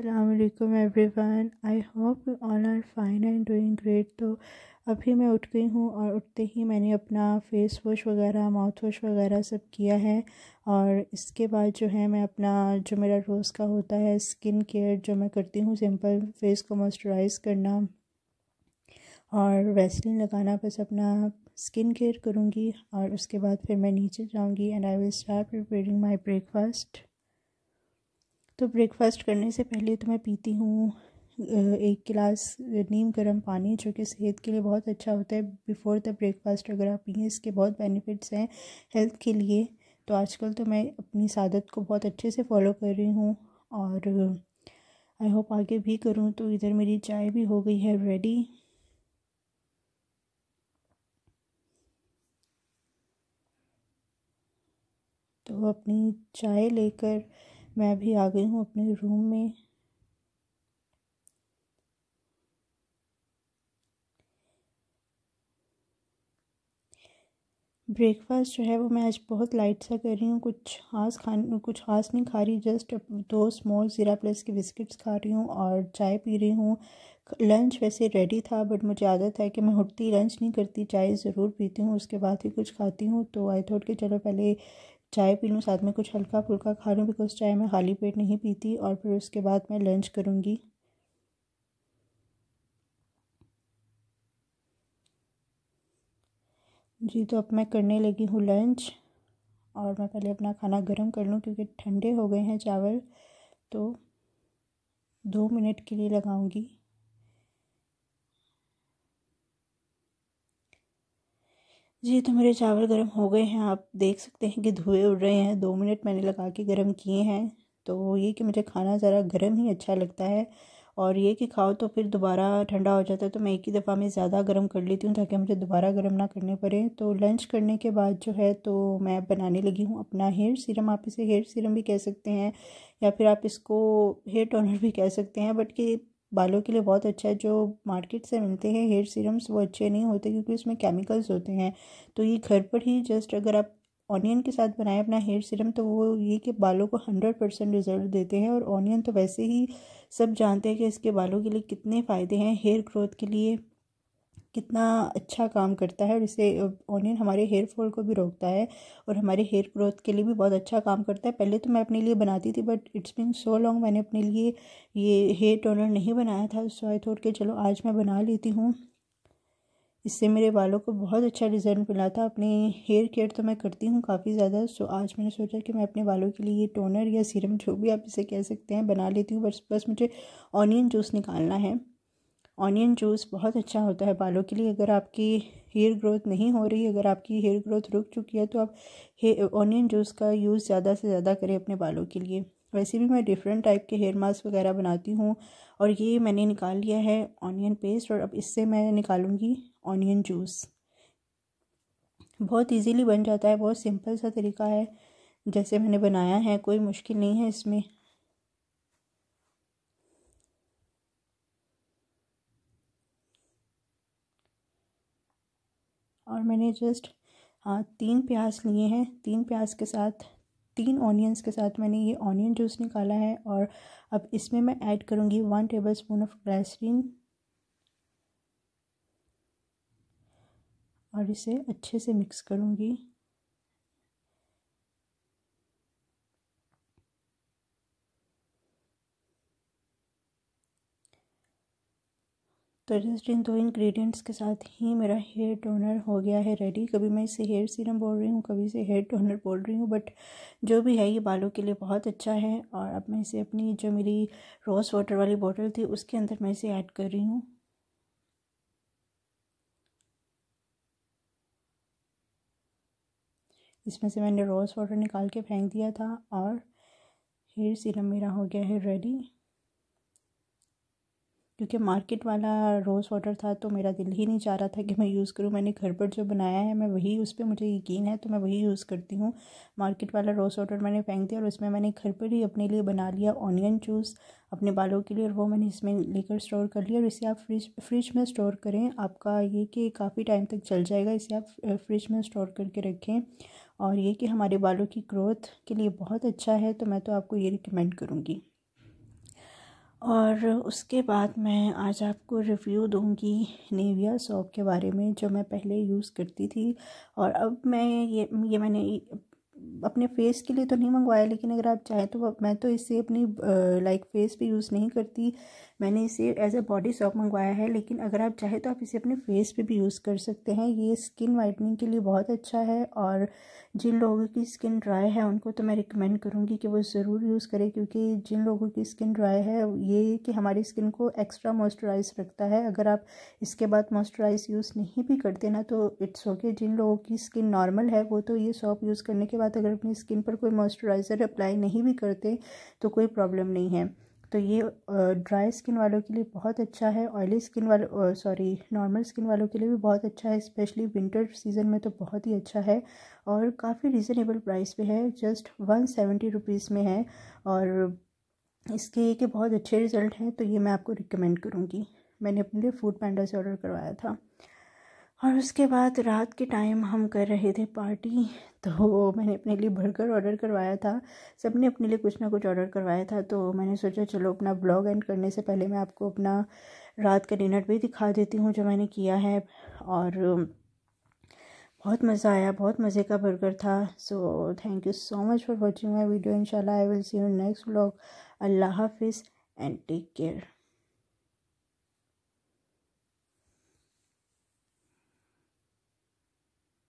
अल्लाम everyone I hope you all are fine and doing great तो अभी मैं उठ गई हूँ और उठते ही मैंने अपना फेस वॉश वगैरह माउथ वॉश वगैरह सब किया है और इसके बाद जो है मैं अपना जो मेरा रोज़ का होता है स्किन केयर जो मैं करती हूँ सिंपल फेस को मॉइस्चराइज़ करना और वैसलिन लगाना बस अपना स्किन केयर करूँगी और उसके बाद फिर मैं नीचे जाऊँगी and I will start preparing my breakfast तो ब्रेकफास्ट करने से पहले तो मैं पीती हूँ एक गिलास नीम गर्म पानी जो कि सेहत के लिए बहुत अच्छा होता है बिफ़ोर द ब्रेकफास्ट अगर आप पिए इसके बहुत बेनिफिट्स हैं हेल्थ के लिए तो आजकल तो मैं अपनी सादत को बहुत अच्छे से फॉलो कर रही हूँ और आई होप आगे भी करूँ तो इधर मेरी चाय भी हो गई है रेडी तो अपनी चाय लेकर मैं भी आ गई हूँ अपने रूम में ब्रेकफास्ट जो है वो मैं आज बहुत लाइट सा कर रही हूँ कुछ खास खाने कुछ खास नहीं खा रही जस्ट दो स्मॉल ज़ीरा प्लस के बिस्किट्स खा रही हूँ और चाय पी रही हूँ लंच वैसे रेडी था बट मुझे आदत है कि मैं उठती लंच नहीं करती चाय ज़रूर पीती हूँ उसके बाद ही कुछ खाती हूँ तो आई थॉट कि चलो पहले चाय पी लूँ साथ में कुछ हल्का फुल्का खा लूँ बिकॉज़ चाय मैं खाली पेट नहीं पीती और फिर उसके बाद मैं लंच करूँगी जी तो अब मैं करने लगी हूँ लंच और मैं पहले अपना खाना गर्म कर लूँ क्योंकि ठंडे हो गए हैं चावल तो दो मिनट के लिए लगाऊंगी जी तो मेरे चावल गर्म हो गए हैं आप देख सकते हैं कि धुएँ उड़ रहे हैं दो मिनट मैंने लगा के गर्म किए हैं तो ये कि मुझे खाना ज़रा गर्म ही अच्छा लगता है और ये कि खाओ तो फिर दोबारा ठंडा हो जाता है तो मैं एक ही दफ़ा में ज़्यादा गर्म कर लेती हूँ ताकि मुझे दोबारा गर्म ना करने पड़े तो लंच करने के बाद जो है तो मैं बनाने लगी हूँ अपना हेयर सीरम आप इसे हेयर सीरम भी कह सकते हैं या फिर आप इसको हेयर टोनर भी कह सकते हैं बट कि बालों के लिए बहुत अच्छा है जो मार्केट से मिलते हैं हेयर सीरम्स वो अच्छे नहीं होते क्योंकि उसमें केमिकल्स होते हैं तो ये घर पर ही जस्ट अगर आप ऑनियन के साथ बनाएं अपना हेयर सीरम तो वो ये कि बालों को हंड्रेड परसेंट रिजल्ट देते हैं और ऑनियन तो वैसे ही सब जानते हैं कि इसके बालों के लिए कितने फ़ायदे हैं हेयर ग्रोथ के लिए कितना अच्छा काम करता है और इससे ऑनियन हमारे हेयर फॉल को भी रोकता है और हमारे हेयर ग्रोथ के लिए भी बहुत अच्छा काम करता है पहले तो मैं अपने लिए बनाती थी but it's been so long मैंने अपने लिए ये हेयर टोनर नहीं बनाया था सो आई थोड़ के चलो आज मैं बना लेती हूँ इससे मेरे बालों को बहुत अच्छा रिजल्ट मिला था अपने हेयर केयर तो मैं करती हूँ काफ़ी ज़्यादा सो आज मैंने सोचा कि मैं अपने बालों के लिए ये टोनर या सीरम जो भी आप इसे कह सकते हैं बना लेती हूँ बस बस मुझे ऑनियन जूस निकालना है ऑनियन जूस बहुत अच्छा होता है बालों के लिए अगर आपकी हेयर ग्रोथ नहीं हो रही अगर आपकी हेयर ग्रोथ रुक चुकी है तो आप हे ऑनियन जूस का यूज़ ज़्यादा से ज़्यादा करें अपने बालों के लिए वैसे भी मैं डिफरेंट टाइप के हेयर मास्क वगैरह बनाती हूँ और ये मैंने निकाल लिया है ऑनियन पेस्ट और अब इससे मैं निकालूँगी ऑनियन जूस बहुत इजीली बन जाता है बहुत सिंपल सा तरीका है जैसे मैंने बनाया है कोई मुश्किल नहीं है इसमें और मैंने जस्ट हाँ, तीन प्याज लिए हैं तीन प्याज के साथ तीन ऑनियंस के साथ मैंने ये ऑनियन जूस निकाला है और अब इसमें मैं ऐड करूँगी one tablespoon of glycerin और इसे अच्छे से मिक्स करूँगी इन दो इंग्रेडिएंट्स के साथ ही मेरा हेयर टोनर हो गया है रेडी कभी मैं इसे हेयर सीरम बोल रही हूँ कभी इसे हेयर टोनर बोल रही हूँ बट जो भी है ये बालों के लिए बहुत अच्छा है और अब मैं इसे अपनी जो मेरी रोज़ वाटर वाली बॉटल थी उसके अंदर मैं इसे ऐड कर रही हूँ इसमें से मैंने रोज़ वाटर निकाल के फेंक दिया था और हेयर सीरम मेरा हो गया है रेडी क्योंकि मार्केट वाला रोज़ वाटर था तो मेरा दिल ही नहीं चाह रहा था कि मैं यूज़ करूँ मैंने घर पर जो बनाया है मैं वही उस पर मुझे यकीन है तो मैं वही यूज़ करती हूँ मार्केट वाला रोज़ वाटर मैंने फेंक दिया और उसमें मैंने घर पर ही अपने लिए बना लिया ऑनियन जूस अपने बालों के लिए और वो मैंने इसमें लेकर स्टोर कर लिया और इसे आप फ्रिज फ्रिज में स्टोर करें आपका ये कि काफ़ी टाइम तक चल जाएगा इसे आप फ्रिज में स्टोर करके रखें और ये कि हमारे बालों की ग्रोथ के लिए बहुत अच्छा है तो मैं तो आपको ये रिकमेंड करूँगी और उसके बाद मैं आज आपको रिव्यू दूंगी निविया सॉप के बारे में जो मैं पहले यूज़ करती थी और अब मैं ये ये मैंने अपने फेस के लिए तो नहीं मंगवाया लेकिन अगर आप चाहें तो मैं तो इसे अपनी लाइक फेस पे यूज़ नहीं करती मैंने इसे एज अ बॉडी सॉप मंगवाया है लेकिन अगर आप चाहें तो आप इसे अपने फेस पे भी यूज़ कर सकते हैं ये स्किन वाइटनिंग के लिए बहुत अच्छा है और जिन लोगों की स्किन ड्राई है उनको तो मैं रिकमेंड करूँगी कि वो ज़रूर यूज़ करें क्योंकि जिन लोगों की स्किन ड्राई है ये कि हमारी स्किन को एक्स्ट्रा मॉइस्चराइज रखता है अगर आप इसके बाद मॉइस्चराइज यूज़ नहीं भी करते ना तो इट्स ओके जिन लोगों की स्किन नॉर्मल है वो तो ये सॉप यूज़ करने के बाद साथ अगर अपनी स्किन पर कोई मॉइस्चराइज़र अप्लाई नहीं भी करते तो कोई प्रॉब्लम नहीं है तो ये ड्राई स्किन वालों के लिए बहुत अच्छा है ऑयली स्किन वाले सॉरी नॉर्मल स्किन वालों के लिए भी बहुत अच्छा है स्पेशली विंटर सीज़न में तो बहुत ही अच्छा है और काफ़ी रिजनेबल प्राइस पे है जस्ट वन सेवेंटी रुपीज़ में है और इसके के बहुत अच्छे रिज़ल्ट हैं तो ये मैं आपको रिकमेंड करूँगी मैंने अपने लिए फूड पैंडा से ऑर्डर करवाया था और उसके बाद रात के टाइम हम कर रहे थे पार्टी तो मैंने अपने लिए बर्गर ऑर्डर करवाया था सबने अपने लिए कुछ ना कुछ ऑर्डर करवाया था तो मैंने सोचा चलो अपना ब्लॉग एंड करने से पहले मैं आपको अपना रात का डिनर भी दिखा देती हूँ जो मैंने किया है और बहुत मज़ा आया बहुत मज़े का बर्गर था so thank you so much for watching my video इंशाल्लाह I will see you next blog अल्लाह हाफिज़ एंड टेक केयर